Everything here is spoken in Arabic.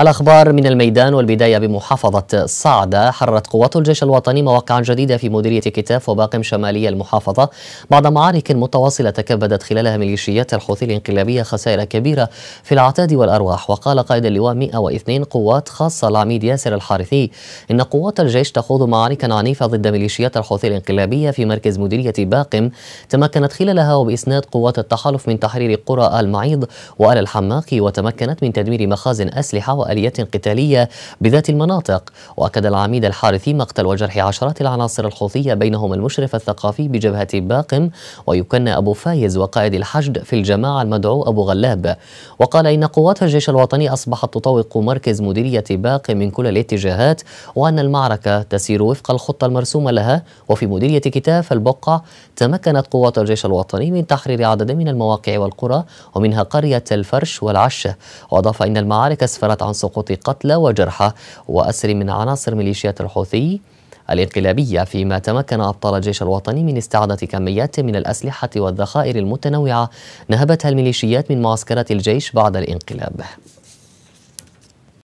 الأخبار من الميدان والبداية بمحافظة صعدة حررت قوات الجيش الوطني مواقعا جديدة في مديرية كتاف وباقم شمالي المحافظة بعد معارك متواصلة تكبدت خلالها ميليشيات الحوثي الانقلابية خسائر كبيرة في العتاد والأرواح وقال قائد اللواء 102 قوات خاصة العميد ياسر الحارثي إن قوات الجيش تخوض معاركا عنيفة ضد ميليشيات الحوثي الانقلابية في مركز مديرية باقم تمكنت خلالها وبإسناد قوات التحالف من تحرير قرى المعيض وآل الحماقي وتمكنت من تدمير مخازن أسلحة وآليات قتالية بذات المناطق وأكد العميد الحارثي مقتل وجرح عشرات العناصر الحوثية بينهم المشرف الثقافي بجبهة باقم ويكنى أبو فايز وقائد الحشد في الجماعة المدعو أبو غلاب وقال إن قوات الجيش الوطني أصبحت تطوق مركز مديرية باقم من كل الاتجاهات وأن المعركة تسير وفق الخطة المرسومة لها وفي مديرية كتاف البقع تمكنت قوات الجيش الوطني من تحرير عدد من المواقع والقرى ومنها قرية الفرش والعشة وأضاف إن المعارك أسفرت عن سقوط قتلى وجرحى وأسر من عناصر ميليشيات الحوثي الانقلابية فيما تمكن أبطال الجيش الوطني من استعادة كميات من الأسلحة والذخائر المتنوعة نهبتها الميليشيات من معسكرات الجيش بعد الانقلاب